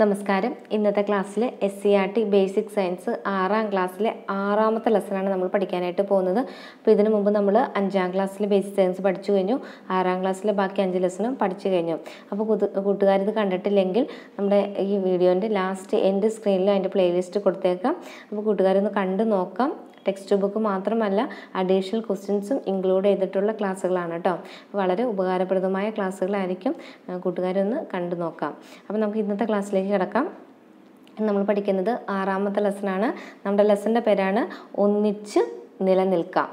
നമസ്കാരം ഇന്നത്തെ ക്ലാസ്സിൽ S C R T basic science ആറാം ക്ലാസ്സിലെ ആറാമത്തെ ലെസനാണ് നമ്മൾ പഠിക്കാനായിട്ട് പോകുന്നത് അപ്പോൾ ഇതിനു മുമ്പ് നമ്മൾ അഞ്ചാം ക്ലാസ്സിൽ ബേസിക് സയൻസ് പഠിച്ചു കഴിഞ്ഞു ആറാം ക്ലാസ്സിലെ ബാക്കി അഞ്ച് ലെസനും പഠിച്ചു കഴിഞ്ഞു അപ്പോൾ കൂട്ടുകാർ ഇത് കണ്ടിട്ടില്ലെങ്കിൽ നമ്മുടെ ഈ വീഡിയോൻ്റെ ലാസ്റ്റ് എൻ്റെ സ്ക്രീനിൽ അതിൻ്റെ പ്ലേലിസ്റ്റ് കൊടുത്തേക്കാം അപ്പോൾ കൂട്ടുകാരൊന്ന് കണ്ടു നോക്കാം ടെക്സ്റ്റ് ബുക്ക് മാത്രമല്ല അഡീഷണൽ ക്വസ്റ്റ്യൻസും ഇൻക്ലൂഡ് ചെയ്തിട്ടുള്ള ക്ലാസ്സുകളാണ് കേട്ടോ വളരെ ഉപകാരപ്രദമായ ക്ലാസ്സുകളായിരിക്കും കൂട്ടുകാരൊന്ന് കണ്ടു നോക്കാം അപ്പോൾ നമുക്ക് ഇന്നത്തെ ക്ലാസ്സിലേക്ക് കിടക്കാം നമ്മൾ പഠിക്കുന്നത് ആറാമത്തെ ലെസനാണ് നമ്മുടെ ലെസ്സൻ്റെ പേരാണ് ഒന്നിച്ച് നിലനിൽക്കാം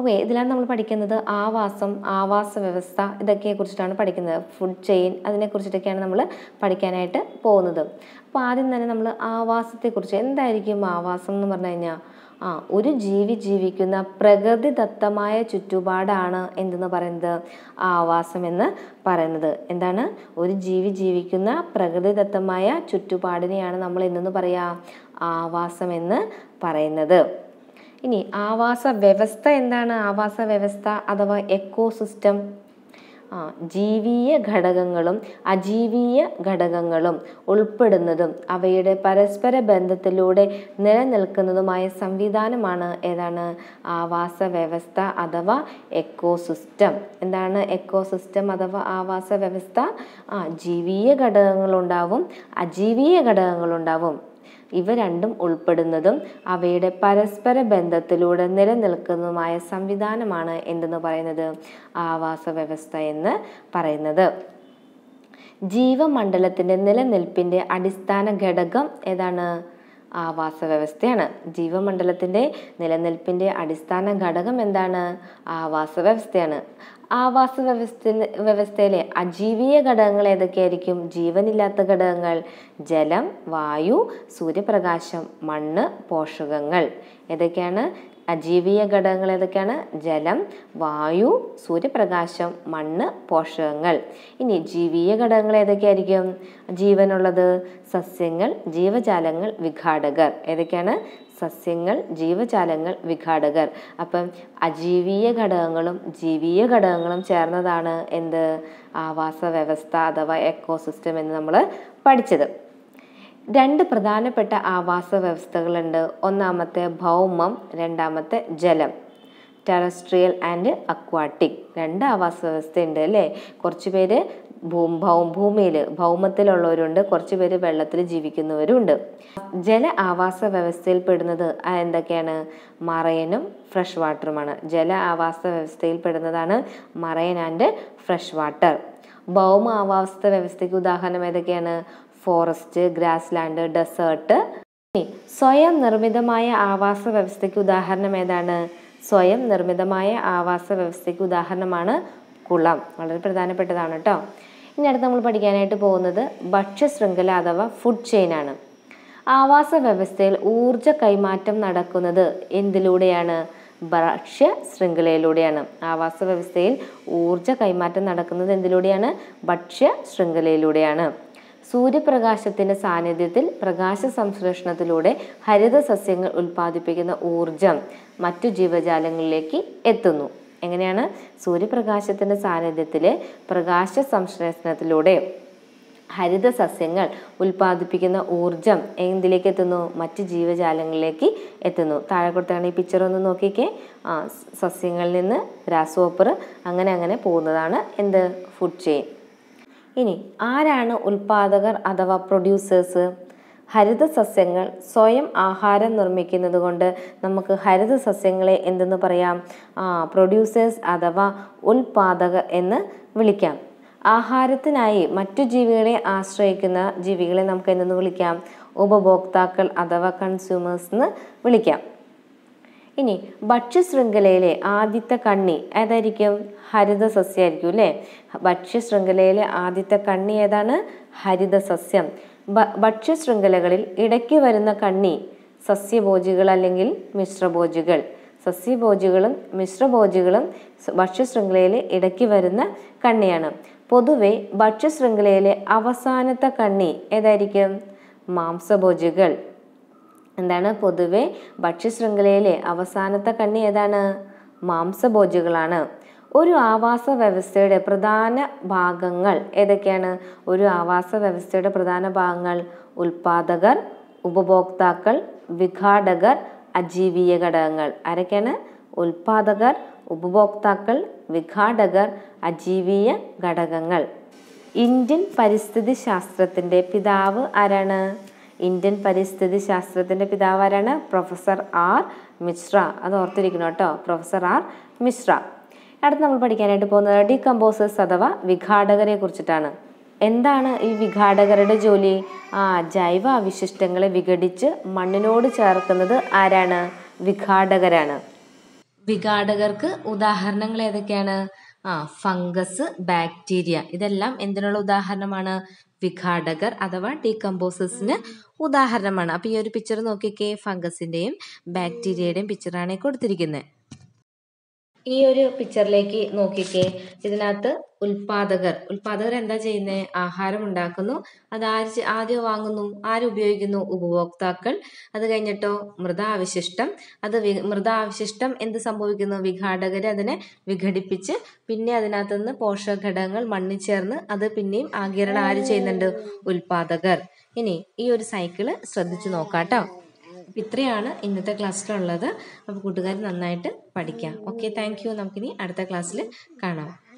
ഓക്കെ ഇതിലാണ് നമ്മൾ പഠിക്കുന്നത് ആവാസം ആവാസ വ്യവസ്ഥ ഇതൊക്കെ കുറിച്ചിട്ടാണ് പഠിക്കുന്നത് ഫുഡ് ചെയിൻ അതിനെ കുറിച്ചിട്ടൊക്കെയാണ് നമ്മൾ പഠിക്കാനായിട്ട് പോകുന്നത് അപ്പോൾ ആദ്യം തന്നെ നമ്മൾ ആവാസത്തെക്കുറിച്ച് എന്തായിരിക്കും ആവാസം എന്ന് പറഞ്ഞു കഴിഞ്ഞാൽ ആ ഒരു ജീവി ജീവിക്കുന്ന പ്രകൃതിദത്തമായ ചുറ്റുപാടാണ് എന്തെന്ന് പറയുന്നത് ആവാസം എന്ന് പറയുന്നത് എന്താണ് ഒരു ജീവി ജീവിക്കുന്ന പ്രകൃതിദത്തമായ ചുറ്റുപാടിനെയാണ് നമ്മൾ എന്തെന്ന് പറയുക ആവാസം എന്ന് പറയുന്നത് ഇനി ആവാസ വ്യവസ്ഥ എന്താണ് ആവാസ വ്യവസ്ഥ അഥവാ എക്കോസിസ്റ്റം ആ ജീവീയ ഘടകങ്ങളും അജീവീയ ഘടകങ്ങളും ഉൾപ്പെടുന്നതും അവയുടെ പരസ്പര ബന്ധത്തിലൂടെ നിലനിൽക്കുന്നതുമായ സംവിധാനമാണ് ഏതാണ് ആവാസ വ്യവസ്ഥ അഥവാ എക്കോസിസ്റ്റം എന്താണ് എക്കോസിസ്റ്റം അഥവാ ആവാസ വ്യവസ്ഥ ആ ജീവീയ ഘടകങ്ങളുണ്ടാവും അജീവീയ ഘടകങ്ങളുണ്ടാവും ഇവ രണ്ടും ഉൾപ്പെടുന്നതും അവയുടെ പരസ്പര ബന്ധത്തിലൂടെ നിലനിൽക്കുന്നതുമായ സംവിധാനമാണ് എന്തെന്ന് പറയുന്നത് ആവാസ വ്യവസ്ഥ എന്ന് പറയുന്നത് ജീവമണ്ഡലത്തിൻ്റെ നിലനിൽപ്പിൻ്റെ അടിസ്ഥാന ഘടകം ഏതാണ് ആവാസ വ്യവസ്ഥയാണ് ജീവമണ്ഡലത്തിൻ്റെ നിലനിൽപ്പിൻ്റെ അടിസ്ഥാന ഘടകം എന്താണ് ആവാസ വ്യവസ്ഥയാണ് ആവാസ വ്യവസ്ഥ വ്യവസ്ഥയിലെ അജീവിയ ഘടകങ്ങൾ ഏതൊക്കെയായിരിക്കും ജീവനില്ലാത്ത ഘടകങ്ങൾ ജലം വായു സൂര്യപ്രകാശം മണ്ണ് പോഷകങ്ങൾ ഏതൊക്കെയാണ് അജീവീയ ഘടകങ്ങൾ ഏതൊക്കെയാണ് ജലം വായു സൂര്യപ്രകാശം മണ്ണ് പോഷകങ്ങൾ ഇനി ജീവീയ ഘടകങ്ങൾ ഏതൊക്കെയായിരിക്കും ജീവനുള്ളത് സസ്യങ്ങൾ ജീവജാലങ്ങൾ വിഘാടകർ ഏതൊക്കെയാണ് സസ്യങ്ങൾ ജീവജാലങ്ങൾ വിഘാടകർ അപ്പം അജീവീയ ഘടകങ്ങളും ജീവീയ ഘടകങ്ങളും ചേർന്നതാണ് എന്ത് ആവാസ വ്യവസ്ഥ അഥവാ എക്കോസിസ്റ്റം എന്ന് നമ്മൾ പഠിച്ചത് രണ്ട് പ്രധാനപ്പെട്ട ആവാസ വ്യവസ്ഥകളുണ്ട് ഒന്നാമത്തെ ഭൗമം രണ്ടാമത്തെ ജലം ടെറസ്ട്രിയൽ ആൻഡ് അക്വാട്ടിക് രണ്ട് ആവാസ വ്യവസ്ഥയുണ്ട് അല്ലേ കുറച്ച് പേര് ഭൂ ഭൂമിയിൽ ഭൗമത്തിലുള്ളവരുണ്ട് കുറച്ച് പേര് വെള്ളത്തിൽ ജീവിക്കുന്നവരുണ്ട് ജല ആവാസ വ്യവസ്ഥയിൽ പെടുന്നത് എന്തൊക്കെയാണ് മറയനും ഫ്രഷ് വാട്ടറുമാണ് ജല ആവാസ വ്യവസ്ഥയിൽ പെടുന്നതാണ് മറയൻ ആൻഡ് ഫ്രഷ് വാട്ടർ ഭൗമ ആവാസ വ്യവസ്ഥയ്ക്ക് ഉദാഹരണം ഏതൊക്കെയാണ് ഫോറസ്റ്റ് ഗ്രാസ് ലാൻഡ് ഡെസേർട്ട് സ്വയം നിർമ്മിതമായ ആവാസ വ്യവസ്ഥയ്ക്ക് ഉദാഹരണം ഏതാണ് സ്വയം നിർമ്മിതമായ ആവാസ വ്യവസ്ഥയ്ക്ക് ഉദാഹരണമാണ് കുളം വളരെ പ്രധാനപ്പെട്ടതാണ് കേട്ടോ ഇനി അടുത്ത് നമ്മൾ പഠിക്കാനായിട്ട് പോകുന്നത് ശൃംഖല അഥവാ ഫുഡ് ചെയിൻ ആണ് ആവാസ വ്യവസ്ഥയിൽ ഊർജ കൈമാറ്റം നടക്കുന്നത് എന്തിലൂടെയാണ് ഭക്ഷ്യ ശൃംഖലയിലൂടെയാണ് ആവാസ വ്യവസ്ഥയിൽ ഊർജ കൈമാറ്റം നടക്കുന്നത് എന്തിലൂടെയാണ് ഭക്ഷ്യ ശൃംഖലയിലൂടെയാണ് സൂര്യപ്രകാശത്തിൻ്റെ സാന്നിധ്യത്തിൽ പ്രകാശ സംശ്ലേഷണത്തിലൂടെ ഹരിത സസ്യങ്ങൾ ഉൽപ്പാദിപ്പിക്കുന്ന ഊർജം മറ്റു ജീവജാലങ്ങളിലേക്ക് എത്തുന്നു എങ്ങനെയാണ് സൂര്യപ്രകാശത്തിൻ്റെ സാന്നിധ്യത്തിൽ പ്രകാശ സംശ്ലേഷണത്തിലൂടെ ഹരിത സസ്യങ്ങൾ ഉൽപ്പാദിപ്പിക്കുന്ന ഊർജം എന്തിലേക്ക് എത്തുന്നു മറ്റ് ജീവജാലങ്ങളിലേക്ക് എത്തുന്നു താഴെ കൊടുത്താണ് ഈ പിക്ചർ ഒന്ന് നോക്കിക്കേ സസ്യങ്ങളിൽ നിന്ന് രാസോപ്പർ അങ്ങനെ അങ്ങനെ പോകുന്നതാണ് എന്ത് ഫുഡ് ചെയിൻ ഇനി ആരാണ് ഉൽപാദകർ അഥവാ പ്രൊഡ്യൂസേഴ്സ് ഹരിത സസ്യങ്ങൾ സ്വയം ആഹാരം നിർമ്മിക്കുന്നത് കൊണ്ട് നമുക്ക് സസ്യങ്ങളെ എന്തെന്ന് പറയാം പ്രൊഡ്യൂസേഴ്സ് അഥവാ ഉൽപാദകർ എന്ന് വിളിക്കാം ആഹാരത്തിനായി മറ്റു ജീവികളെ ആശ്രയിക്കുന്ന ജീവികളെ നമുക്ക് എന്തെന്ന് വിളിക്കാം ഉപഭോക്താക്കൾ അഥവാ കൺസ്യൂമേഴ്സ് എന്ന് വിളിക്കാം ഇനി ഭക്ഷ്യശൃംഖലയിലെ ആദ്യത്തെ കണ്ണി ഏതായിരിക്കും ഹരിത സസ്യമായിരിക്കും അല്ലേ ഭക്ഷ്യശൃംഖലയിലെ ആദ്യത്തെ കണ്ണി ഏതാണ് ഹരിത സസ്യം ഭക്ഷ്യശൃംഖലകളിൽ ഇടയ്ക്ക് വരുന്ന കണ്ണി സസ്യഭോജികൾ അല്ലെങ്കിൽ മിശ്രഭോജികൾ സസ്യഭോജികളും മിശ്രഭോജികളും ഭക്ഷ്യശൃംഖലയിൽ ഇടയ്ക്ക് വരുന്ന കണ്ണിയാണ് പൊതുവെ ഭക്ഷ്യശൃംഖലയിലെ അവസാനത്തെ കണ്ണി ഏതായിരിക്കും മാംസഭോജികൾ എന്താണ് പൊതുവെ ഭക്ഷ്യശൃംഖലയിലെ അവസാനത്തെ കണ്ണി ഏതാണ് മാംസഭോജികളാണ് ഒരു ആവാസ വ്യവസ്ഥയുടെ പ്രധാന ഭാഗങ്ങൾ ഏതൊക്കെയാണ് ഒരു ആവാസ വ്യവസ്ഥയുടെ പ്രധാന ഭാഗങ്ങൾ ഉൽപാദകർ ഉപഭോക്താക്കൾ വിഘാടകർ അജീവിയ ഘടകങ്ങൾ ആരൊക്കെയാണ് ഉൽപാദകർ ഉപഭോക്താക്കൾ വിഘാടകർ അജീവിയ ഘടകങ്ങൾ ഇന്ത്യൻ പരിസ്ഥിതി ശാസ്ത്രത്തിൻ്റെ പിതാവ് ആരാണ് ഇന്ത്യൻ പരിസ്ഥിതി ശാസ്ത്രത്തിൻ്റെ പിതാവാരാണ് പ്രൊഫസർ ആർ മിശ്ര അത് ഓർത്തിരിക്കണം കേട്ടോ പ്രൊഫസർ ആർ മിശ്ര അടുത്ത് നമ്മൾ പഠിക്കാനായിട്ട് പോകുന്നത് ഡീകമ്പോസേഴ്സ് അഥവാ വിഘാടകരെ കുറിച്ചിട്ടാണ് എന്താണ് ഈ വിഘാടകരുടെ ജോലി ആ ജൈവ അവശിഷ്ടങ്ങളെ വിഘടിച്ച് മണ്ണിനോട് ചേർക്കുന്നത് ആരാണ് വിഘാടകരാണ് വിഘാടകർക്ക് ഉദാഹരണങ്ങൾ ഏതൊക്കെയാണ് ആ ഫംഗസ് ബാക്ടീരിയ ഇതെല്ലാം എന്തിനുള്ള ഉദാഹരണമാണ് വിഘാടകർ അഥവാ ഡീകമ്പോസേഴ്സിന് ഉദാഹരണമാണ് അപ്പോൾ ഈ ഒരു പിക്ചർ നോക്കിക്കേ ഫംഗസിൻ്റെയും ബാക്ടീരിയയുടെയും പിക്ചറാണ് കൊടുത്തിരിക്കുന്നത് ഈ ഒരു പിക്ചറിലേക്ക് നോക്കിക്കേ ഇതിനകത്ത് ഉൽപാദകർ ഉൽപാദകർ എന്താ ചെയ്യുന്നത് ആഹാരം ഉണ്ടാക്കുന്നു അത് ആര് ആദ്യം വാങ്ങുന്നു ആരുപയോഗിക്കുന്നു ഉപഭോക്താക്കൾ അത് കഴിഞ്ഞിട്ടോ മൃതാവശിഷ്ടം അത് വി മൃതാവശിഷ്ടം എന്ത് സംഭവിക്കുന്നു വിഘാടകർ അതിനെ വിഘടിപ്പിച്ച് പിന്നെ അതിനകത്ത് നിന്ന് പോഷകഘടകങ്ങൾ മണ്ണിൽ ചേർന്ന് അത് പിന്നെയും ആകിരണം ആര് ചെയ്യുന്നുണ്ട് ഉൽപാദകർ ഇനി ഈ ഒരു സൈക്കിള് ശ്രദ്ധിച്ചു നോക്കാം കേട്ടോ അപ്പം ഇത്രയാണ് ഇന്നത്തെ ക്ലാസ്സിലുള്ളത് അപ്പോൾ കൂട്ടുകാർ നന്നായിട്ട് പഠിക്കാം ഓക്കെ താങ്ക് യു നമുക്കിനി അടുത്ത ക്ലാസ്സിൽ കാണാം